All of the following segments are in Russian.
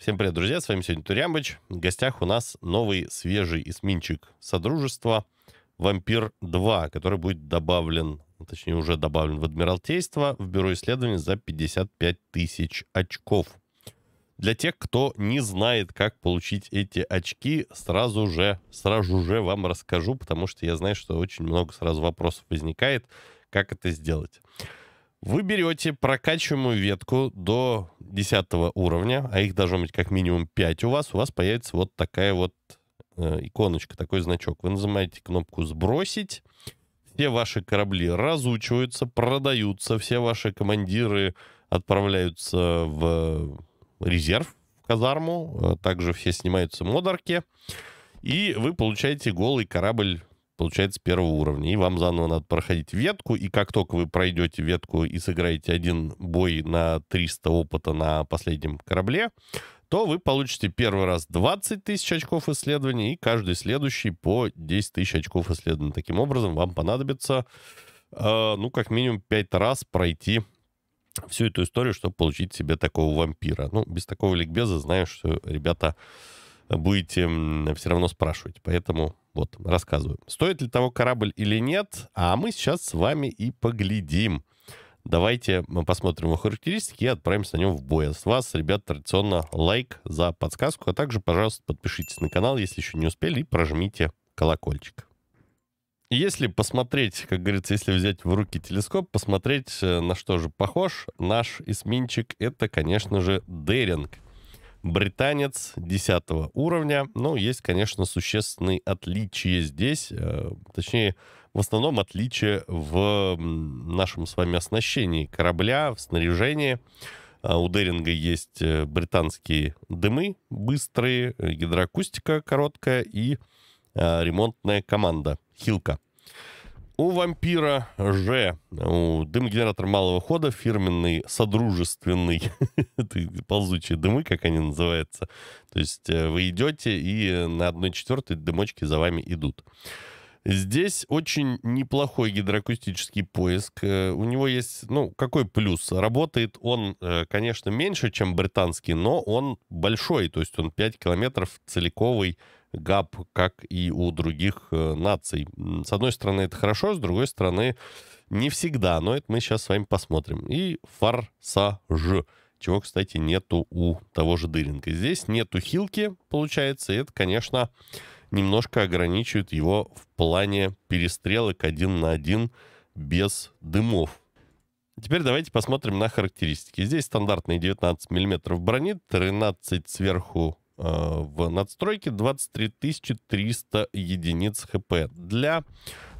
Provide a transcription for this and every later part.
Всем привет, друзья, с вами сегодня Турямбыч. В гостях у нас новый свежий эсминчик Содружества «Вампир 2», который будет добавлен, точнее уже добавлен в Адмиралтейство, в Бюро исследований за 55 тысяч очков. Для тех, кто не знает, как получить эти очки, сразу же, сразу же вам расскажу, потому что я знаю, что очень много сразу вопросов возникает, как это сделать. Вы берете прокачиваемую ветку до 10 уровня, а их должно быть как минимум 5 у вас, у вас появится вот такая вот э, иконочка, такой значок. Вы нажимаете кнопку «Сбросить», все ваши корабли разучиваются, продаются, все ваши командиры отправляются в резерв, в казарму, а также все снимаются модарки, и вы получаете голый корабль получается, первого уровня. И вам заново надо проходить ветку, и как только вы пройдете ветку и сыграете один бой на 300 опыта на последнем корабле, то вы получите первый раз 20 тысяч очков исследований и каждый следующий по 10 тысяч очков исследований. Таким образом, вам понадобится, э, ну, как минимум 5 раз пройти всю эту историю, чтобы получить себе такого вампира. Ну, без такого ликбеза знаешь, что ребята будете эм, все равно спрашивать. Поэтому вот, рассказываю. Стоит ли того корабль или нет? А мы сейчас с вами и поглядим. Давайте мы посмотрим его характеристики и отправимся на нем в бой. с вас, ребят, традиционно лайк за подсказку, а также, пожалуйста, подпишитесь на канал, если еще не успели, и прожмите колокольчик. Если посмотреть, как говорится, если взять в руки телескоп, посмотреть, э, на что же похож наш эсминчик, это, конечно же, Деринг британец 10 уровня. Ну, есть, конечно, существенные отличия здесь, э, точнее, в основном отличия в нашем с вами оснащении корабля, в снаряжении. А у Деринга есть э, британские дымы быстрые, гидроакустика короткая и а, ремонтная команда «Хилка». У «Вампира» же у дымогенератор малого хода, фирменный, содружественный, ползучие дымы, как они называются. То есть э, вы идете, и на одной четвертой дымочки за вами идут. Здесь очень неплохой гидроакустический поиск. Э, у него есть, ну, какой плюс? Работает он, э, конечно, меньше, чем британский, но он большой, то есть он 5 километров целиковый гап, как и у других э, наций. С одной стороны, это хорошо, с другой стороны, не всегда, но это мы сейчас с вами посмотрим. И форсаж, чего, кстати, нету у того же Дыринга. Здесь нету хилки, получается, и это, конечно, немножко ограничивает его в плане перестрелок один на один без дымов. Теперь давайте посмотрим на характеристики. Здесь стандартные 19 мм брони, 13 сверху Э, в надстройке 23 300 единиц ХП. Для,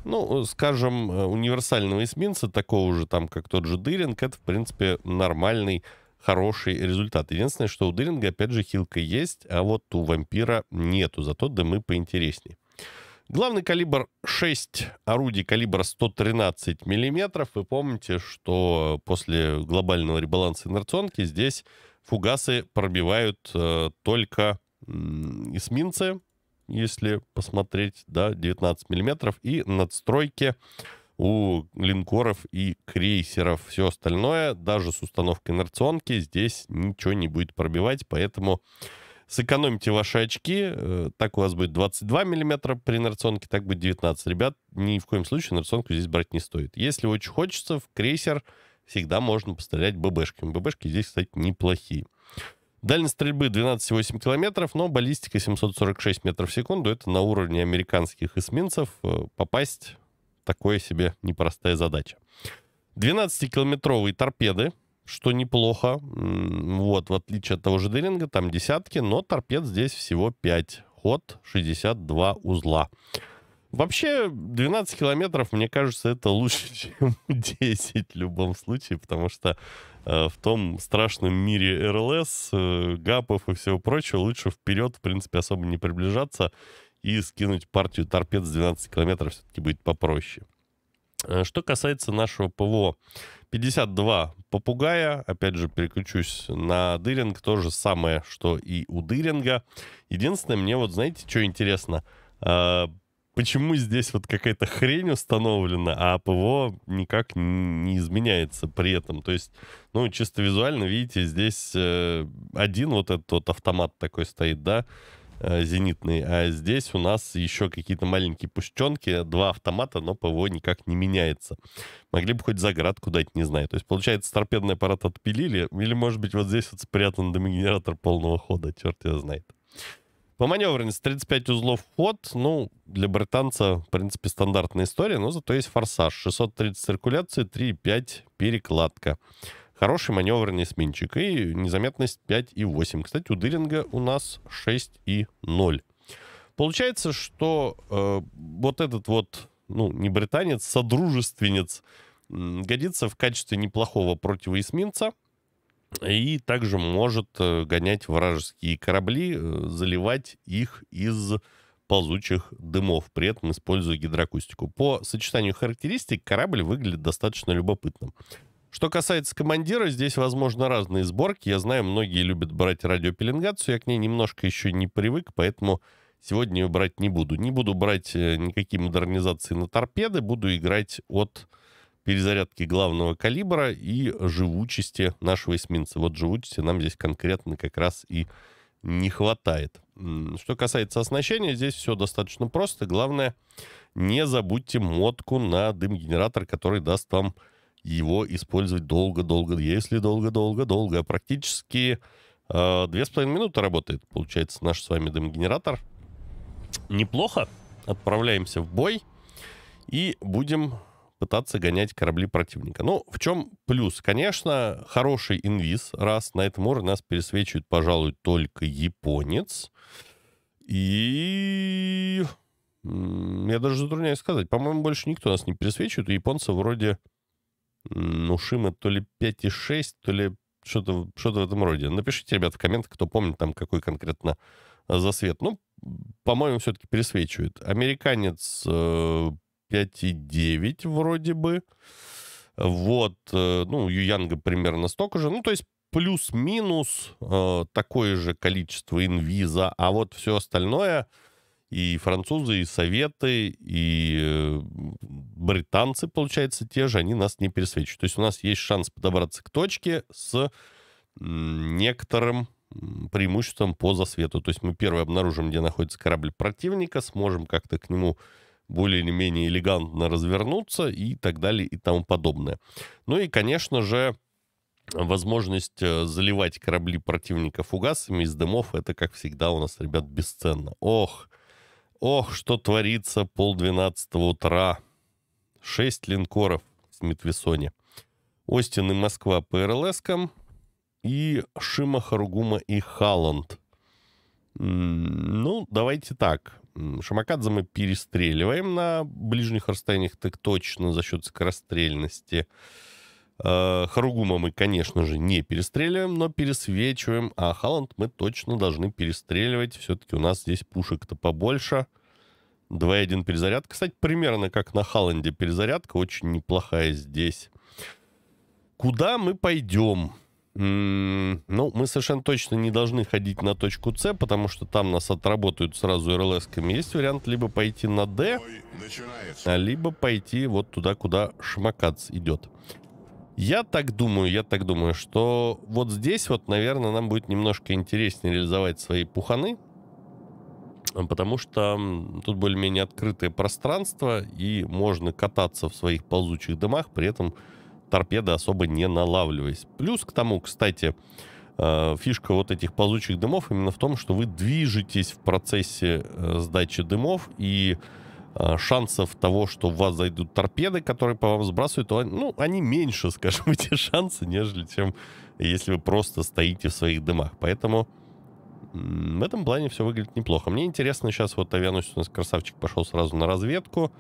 ну, скажем, э, универсального эсминца, такого же там, как тот же Дыринг, это, в принципе, нормальный хороший результат. Единственное, что у Дыринга, опять же, хилка есть, а вот у вампира нету, зато дымы поинтереснее. Главный калибр 6, орудий калибра 113 мм. Вы помните, что после глобального ребаланса инерционки здесь фугасы пробивают э, только э, эсминцы, если посмотреть, да, 19 миллиметров, и надстройки у линкоров и крейсеров. Все остальное, даже с установкой инерционки, здесь ничего не будет пробивать, поэтому сэкономите ваши очки. Э, так у вас будет 22 миллиметра при инерционке, так будет 19. Ребят, ни в коем случае инерционку здесь брать не стоит. Если очень хочется, в крейсер всегда можно пострелять ББшками. ББшки здесь, кстати, неплохие. Дальность стрельбы 12,8 километров, но баллистика 746 метров в секунду. Это на уровне американских эсминцев. Э, попасть такое себе непростая задача. 12-километровые торпеды, что неплохо. Вот, в отличие от того же Делинга, там десятки, но торпед здесь всего 5. Ход 62 узла. Вообще, 12 километров, мне кажется, это лучше, чем 10 в любом случае, потому что э, в том страшном мире РЛС, э, гапов и всего прочего лучше вперед, в принципе, особо не приближаться и скинуть партию торпед с 12 километров все-таки будет попроще. Э, что касается нашего ПВО, 52 попугая, опять же переключусь на Дыринг, то же самое, что и у Дыринга. Единственное, мне вот знаете, что интересно, э, почему здесь вот какая-то хрень установлена, а ПВО никак не изменяется при этом. То есть, ну, чисто визуально, видите, здесь э, один вот этот вот автомат такой стоит, да, э, зенитный, а здесь у нас еще какие-то маленькие пущенки, два автомата, но ПВО никак не меняется. Могли бы хоть заградку дать, не знаю. То есть, получается, торпедный аппарат отпилили, или, может быть, вот здесь вот спрятан домогенератор полного хода, черт его знает. По маневренности 35 узлов вход. Ну, для британца, в принципе, стандартная история, но зато есть форсаж. 630 циркуляции, 3,5 перекладка. Хороший маневренный сминчик И незаметность 5,8. Кстати, у Дыринга у нас 6,0. Получается, что э, вот этот вот, ну, не британец, содружественец, а годится в качестве неплохого противоэсминца и также может э, гонять вражеские корабли, э, заливать их из ползучих дымов, при этом используя гидроакустику. По сочетанию характеристик корабль выглядит достаточно любопытным. Что касается командира, здесь, возможно, разные сборки. Я знаю, многие любят брать радиопеленгацию, я к ней немножко еще не привык, поэтому сегодня ее брать не буду. Не буду брать э, никакие модернизации на торпеды, буду играть от перезарядки главного калибра и живучести нашего эсминца. Вот живучести нам здесь конкретно как раз и не хватает. Что касается оснащения, здесь все достаточно просто. Главное, не забудьте мотку на дым-генератор, который даст вам его использовать долго-долго, если долго-долго-долго. А практически э, две с половиной минуты работает, получается, наш с вами дым-генератор Неплохо. Отправляемся в бой и будем пытаться гонять корабли противника. Ну, в чем плюс? Конечно, хороший инвиз, раз на этом уровне нас пересвечивает, пожалуй, только японец. И... Я даже затрудняюсь сказать. По-моему, больше никто нас не пересвечивает. У японцев вроде ну, Шима то ли 5,6, то ли что-то что в этом роде. Напишите, ребят, в комментах, кто помнит там, какой конкретно э, засвет. Ну, по-моему, все-таки пересвечивает. Американец э, 5,9 вроде бы. Вот, э, ну, Юянга примерно столько же. Ну, то есть плюс-минус э, такое же количество инвиза, а вот все остальное и французы, и советы, и э, британцы, получается, те же, они нас не пересвечивают. То есть у нас есть шанс подобраться к точке с некоторым преимуществом по засвету. То есть мы первые обнаружим, где находится корабль противника, сможем как-то к нему более или менее элегантно развернуться и так далее и тому подобное. Ну и, конечно же, возможность э, заливать корабли противника фугасами из дымов, это, как всегда, у нас, ребят, бесценно. Ох, ох, что творится полдвенадцатого утра. Шесть линкоров в Митвесоне. Остин и Москва по РЛСкам. И Шима, Харугума и Халланд. Ну, давайте так. Шамакадзе мы перестреливаем на ближних расстояниях, так точно, за счет скорострельности. Э, Харугума мы, конечно же, не перестреливаем, но пересвечиваем. А Халанд мы точно должны перестреливать. Все-таки у нас здесь пушек-то побольше. 2.1 перезаряд. Кстати, примерно как на Халанде перезарядка. Очень неплохая здесь. Куда мы пойдем? Ну, мы совершенно точно не должны ходить на точку С, потому что там нас отработают сразу рлс Есть вариант либо пойти на Д, а, либо пойти вот туда, куда шмакац идет. Я так думаю, я так думаю, что вот здесь вот, наверное, нам будет немножко интереснее реализовать свои пуханы, а, потому что тут более-менее открытое пространство, и можно кататься в своих ползучих домах, при этом торпеды особо не налавливаясь. Плюс к тому, кстати, э, фишка вот этих ползучих дымов именно в том, что вы движетесь в процессе э, сдачи дымов, и э, шансов того, что в вас зайдут торпеды, которые по вам сбрасывают, ну, они меньше, скажем, эти шансы, нежели чем если вы просто стоите в своих дымах. Поэтому в этом плане все выглядит неплохо. Мне интересно, сейчас вот авианосец у нас красавчик пошел сразу на разведку.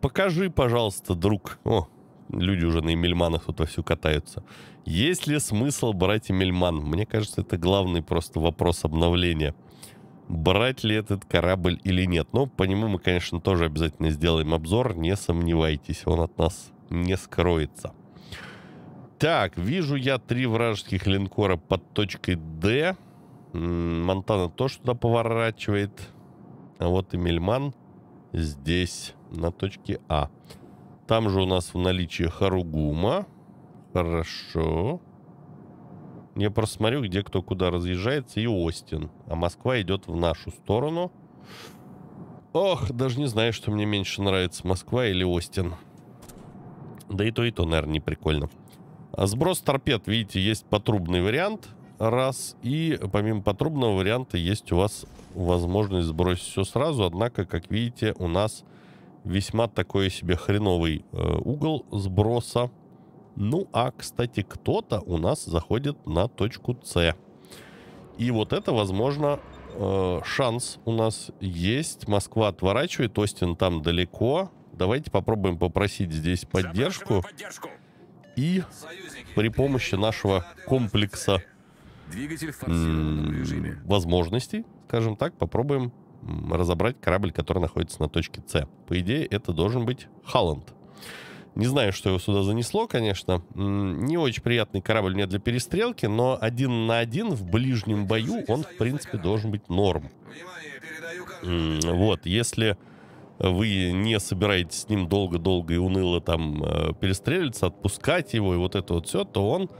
Покажи, пожалуйста, друг. О, люди уже на Эмельманах тут вовсю катаются. Есть ли смысл брать Эмельман? Мне кажется, это главный просто вопрос обновления. Брать ли этот корабль или нет? Но ну, по нему мы, конечно, тоже обязательно сделаем обзор, не сомневайтесь, он от нас не скроется. Так, вижу я три вражеских линкора под точкой D. Монтана тоже туда поворачивает. А вот и Мельман здесь, на точке А. Там же у нас в наличии Харугума. Хорошо. Я просто смотрю, где кто куда разъезжается, и Остин. А Москва идет в нашу сторону. Ох, даже не знаю, что мне меньше нравится, Москва или Остин. Да и то, и то, наверное, не прикольно. А сброс торпед, видите, есть потрубный вариант. Раз. И помимо потрубного варианта есть у вас возможность сбросить все сразу. Однако, как видите, у нас весьма такой себе хреновый э, угол сброса. Ну, а, кстати, кто-то у нас заходит на точку С. И вот это, возможно, э, шанс у нас есть. Москва отворачивает, Остин там далеко. Давайте попробуем попросить здесь поддержку. И при помощи нашего комплекса возможностей, скажем так, попробуем разобрать корабль, который находится на точке С. По идее, это должен быть Халланд. Не знаю, что его сюда занесло, конечно. Не очень приятный корабль мне для перестрелки, но один на один в ближнем бою он, в принципе, должен быть норм. Вот, если вы не собираетесь с ним долго-долго и уныло там э, перестреливаться, отпускать его и вот это вот все, то он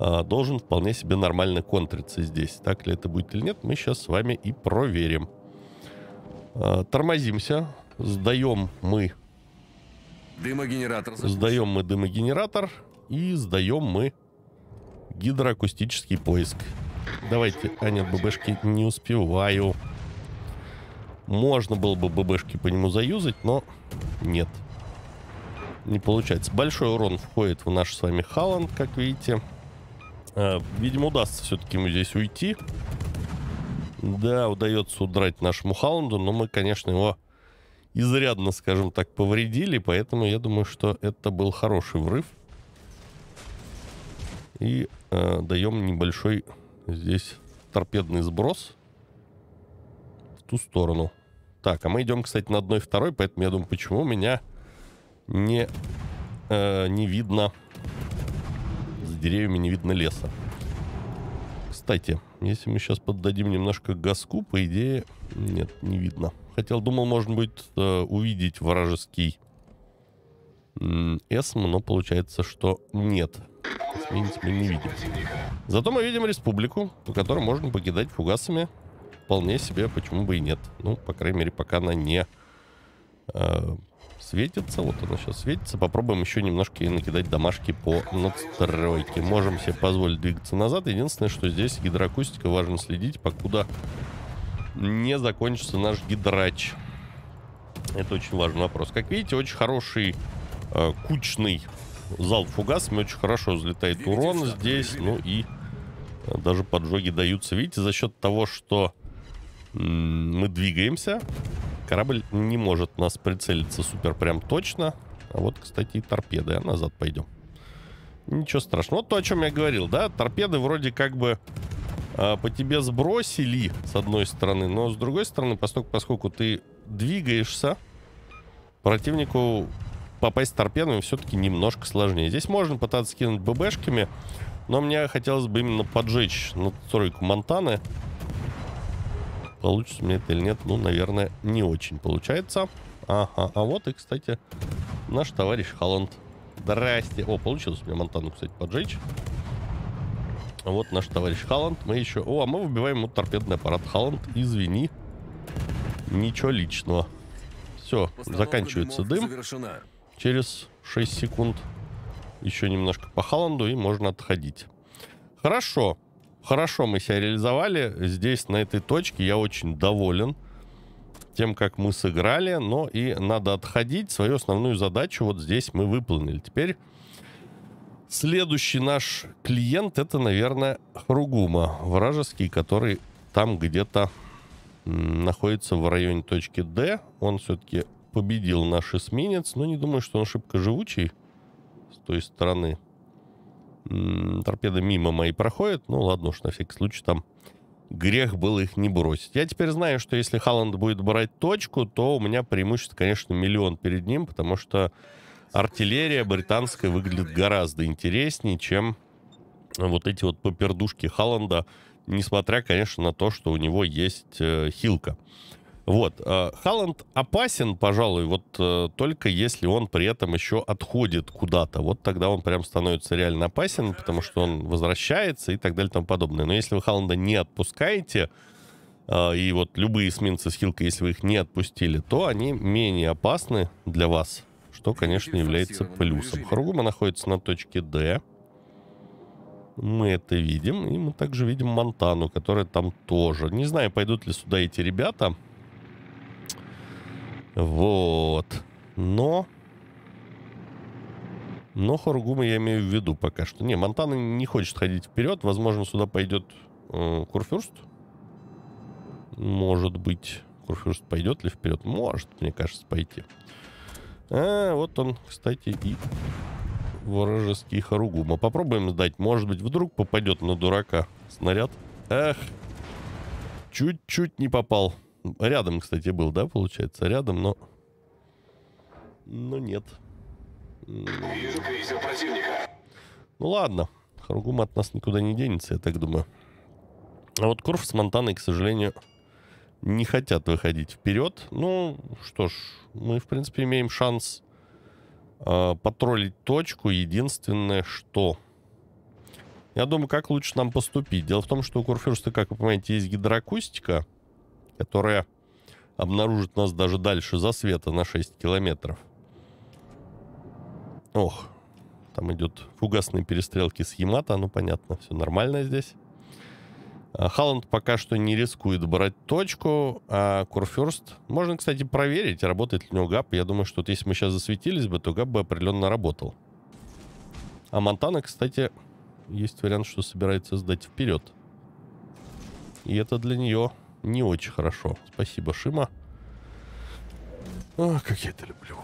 а, должен вполне себе нормально контриться здесь. Так ли это будет или нет, мы сейчас с вами и проверим. Э, тормозимся. Сдаем мы... Дымогенератор. Сдаем мы дымогенератор. И сдаем мы гидроакустический поиск. Давайте, а нет, ББшки не успеваю. Можно было бы ББшки по нему заюзать, но нет. Не получается. Большой урон входит в наш с вами Халанд, как видите. Э, видимо, удастся все-таки ему здесь уйти. Да, удается удрать нашему Хаунду, но мы, конечно, его изрядно, скажем так, повредили, поэтому я думаю, что это был хороший врыв. И э, даем небольшой здесь торпедный сброс в ту сторону. Так, а мы идем, кстати, на одной второй, поэтому я думаю, почему меня не, э, не видно, за деревьями не видно леса. Кстати, если мы сейчас поддадим немножко газку, по идее... Нет, не видно. Хотел, думал, может быть, э, увидеть вражеский Эсм, но получается, что нет. Эсминец мы не видим. Зато мы видим республику, по которой можно покидать фугасами. Вполне себе, почему бы и нет. Ну, по крайней мере, пока она не э, светится. Вот оно сейчас светится. Попробуем еще немножко и накидать домашки по надстройке. Можем себе позволить двигаться назад. Единственное, что здесь гидроакустика. Важно следить, покуда не закончится наш гидрач. Это очень важный вопрос. Как видите, очень хороший э, кучный залп фугасами. Очень хорошо взлетает урон здесь. Ну и э, даже поджоги даются. Видите, за счет того, что мы двигаемся, Корабль не может нас прицелиться супер прям точно. А вот, кстати, и торпеды. А назад пойдем. Ничего страшного. Вот то, о чем я говорил, да? Торпеды вроде как бы а, по тебе сбросили, с одной стороны. Но с другой стороны, поскольку, поскольку ты двигаешься, противнику попасть торпедами все-таки немножко сложнее. Здесь можно пытаться кинуть ББшками, но мне хотелось бы именно поджечь на ну, тройку Монтаны. Получится мне это или нет? Ну, наверное, не очень получается. Ага, а вот и, кстати, наш товарищ Холланд. Здрасте. О, получилось мне Монтану, кстати, поджечь. Вот наш товарищ Холланд. Мы еще... О, а мы выбиваем ему торпедный аппарат. Холланд, извини. Ничего личного. Все, Постановка заканчивается дым. Завершена. Через 6 секунд еще немножко по Холланду и можно отходить. Хорошо. Хорошо мы себя реализовали. Здесь, на этой точке, я очень доволен тем, как мы сыграли. Но и надо отходить. Свою основную задачу вот здесь мы выполнили. Теперь следующий наш клиент, это, наверное, Хругума. Вражеский, который там где-то находится в районе точки D. Он все-таки победил наш эсминец. Но ну, не думаю, что он шибко живучий с той стороны торпеды мимо мои проходят. Ну ладно уж, на всякий случай там грех было их не бросить. Я теперь знаю, что если Халланд будет брать точку, то у меня преимущество, конечно, миллион перед ним, потому что артиллерия британская выглядит гораздо интереснее, чем вот эти вот попердушки Халланда, несмотря, конечно, на то, что у него есть э, хилка. Вот, э, Халланд опасен, пожалуй, вот э, только если он при этом еще отходит куда-то. Вот тогда он прям становится реально опасен, потому что он возвращается и так далее и тому подобное. Но если вы Халланда не отпускаете, э, и вот любые эсминцы с Хилкой, если вы их не отпустили, то они менее опасны для вас, что, конечно, является плюсом. Харугума находится на точке D. Мы это видим, и мы также видим Монтану, которая там тоже. Не знаю, пойдут ли сюда эти ребята, вот. Но... Но Хоругума я имею в виду пока что. Не, Монтана не хочет ходить вперед. Возможно, сюда пойдет э, Курфюрст. Может быть. Курфюрст пойдет ли вперед? Может, мне кажется, пойти. А, вот он, кстати, и вражеский Харугума. Попробуем сдать. Может быть, вдруг попадет на дурака снаряд. Эх, чуть-чуть не попал. Рядом, кстати, был, да, получается? Рядом, но... Но нет. Вижу крейсер противника. Ну ладно. Харугума от нас никуда не денется, я так думаю. А вот Курф с Монтаной, к сожалению, не хотят выходить вперед. Ну, что ж, мы, в принципе, имеем шанс э, потроллить точку. Единственное, что... Я думаю, как лучше нам поступить. Дело в том, что у Курфюрста, как вы понимаете, есть гидроакустика которая обнаружит нас даже дальше за света на 6 километров. Ох, там идет фугасные перестрелки с Ямато, ну понятно, все нормально здесь. А, Халланд пока что не рискует брать точку, а Курфюрст... Можно, кстати, проверить, работает ли у него ГАП. Я думаю, что вот если мы сейчас засветились бы, то ГАП бы определенно работал. А Монтана, кстати, есть вариант, что собирается сдать вперед. И это для нее не очень хорошо. Спасибо, Шима. О, как я это люблю.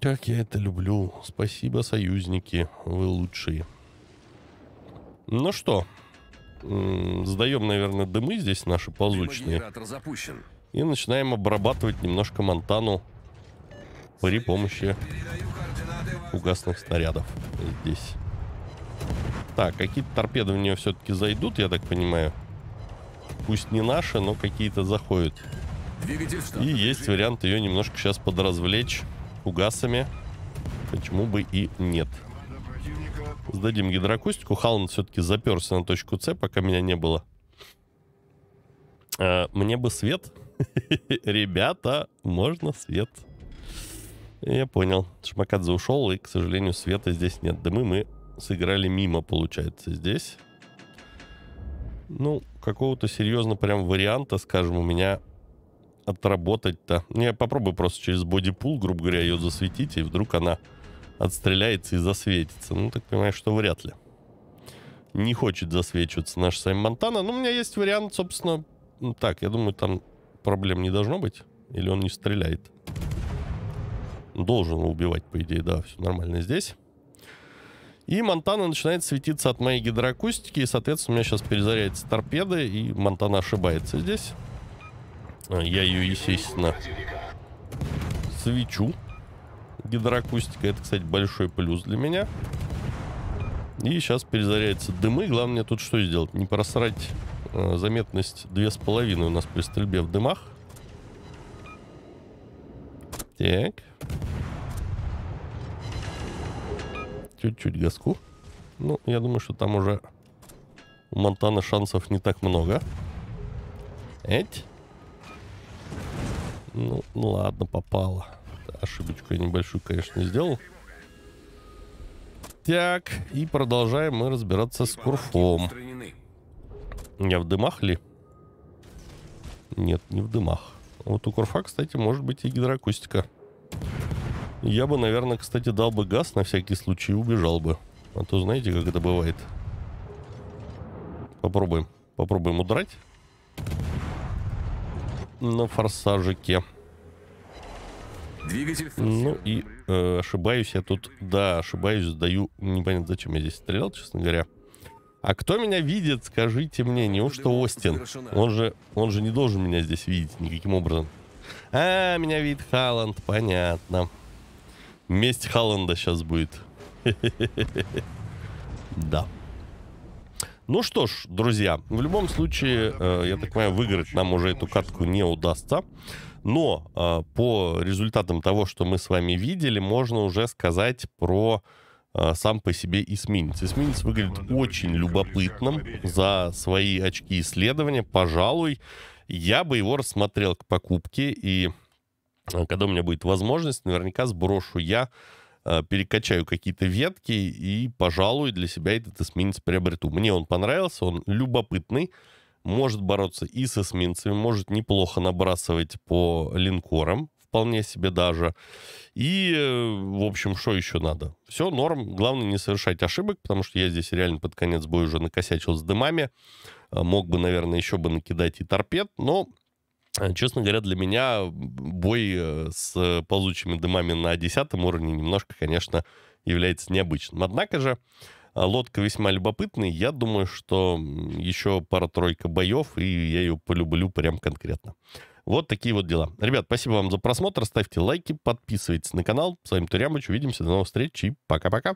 Как я это люблю. Спасибо, союзники. Вы лучшие. Ну что, сдаем, наверное, дымы здесь наши ползучные. И начинаем обрабатывать немножко Монтану при помощи угасных снарядов здесь. Так, какие-то торпеды в нее все-таки зайдут, я так понимаю пусть не наши, но какие-то заходят. И есть вариант ее немножко сейчас подразвлечь фугасами. Почему бы и нет. Сдадим гидроакустику. Халланд все-таки заперся на точку С, пока меня не было. А, мне бы свет. Ребята, можно свет. Я понял. Шмакадзе ушел, и, к сожалению, света здесь нет. Да мы мы сыграли мимо, получается, здесь. Ну, какого-то серьезно прям варианта, скажем, у меня отработать-то. не, ну, попробую просто через бодипул, грубо говоря, ее засветить, и вдруг она отстреляется и засветится. Ну, так понимаешь, что вряд ли. Не хочет засвечиваться наш Сайм Монтана. Но ну, у меня есть вариант, собственно... Ну, так, я думаю, там проблем не должно быть. Или он не стреляет. Должен убивать, по идее, да, все нормально здесь. И Монтана начинает светиться от моей гидроакустики, и, соответственно, у меня сейчас перезаряется торпеда, и Монтана ошибается здесь. Э, я ее, естественно, свечу. Гидроакустика, это, кстати, большой плюс для меня. И сейчас перезаряется дымы. Главное тут что сделать? Не просрать э, заметность 2,5 у нас при стрельбе в дымах. Так. чуть-чуть газку. Ну, я думаю, что там уже у Монтана шансов не так много. Эть. Ну, ну ладно, попало. Ошибочку я небольшую, конечно, сделал. Так, и продолжаем мы разбираться с Курфом. Я в дымах ли? Нет, не в дымах. Вот у Курфа, кстати, может быть и гидроакустика. Я бы, наверное, кстати, дал бы газ на всякий случай и убежал бы. А то знаете, как это бывает. Попробуем. Попробуем удрать. На форсажике. Двигатель Ну и э, ошибаюсь я тут. Да, ошибаюсь, даю. Непонятно, зачем я здесь стрелял, честно говоря. А кто меня видит, скажите мне, неужто Остин? Он же, он же не должен меня здесь видеть никаким образом. А, меня видит Халанд, понятно. Месть Халланда сейчас будет. Да. Ну что ж, друзья, в любом случае, э, я так понимаю, выиграть нам уже эту катку не удастся. Но э, по результатам того, что мы с вами видели, можно уже сказать про э, сам по себе эсминец. Эсминец выглядит очень любопытным за свои очки исследования. Пожалуй, я бы его рассмотрел к покупке и Э, когда у меня будет возможность, наверняка сброшу я, э, перекачаю какие-то ветки и, пожалуй, для себя этот эсминец приобрету. Мне он понравился, он любопытный, может бороться и с эсминцами, может неплохо набрасывать по линкорам, вполне себе даже. И, э, в общем, что еще надо? Все, норм. Главное не совершать ошибок, потому что я здесь реально под конец боя уже накосячил с дымами. Мог бы, наверное, еще бы накидать и торпед, но Э, честно говоря, для меня бой э, с ползучими дымами на 10 уровне немножко, конечно, является необычным. Однако же, э, лодка весьма любопытная. Я думаю, что еще пара-тройка боев, и я ее полюблю прям конкретно. Вот такие вот дела. Ребят, спасибо вам за просмотр. Ставьте лайки, подписывайтесь на канал. С вами Турямыч. Увидимся. До новых встреч и пока-пока.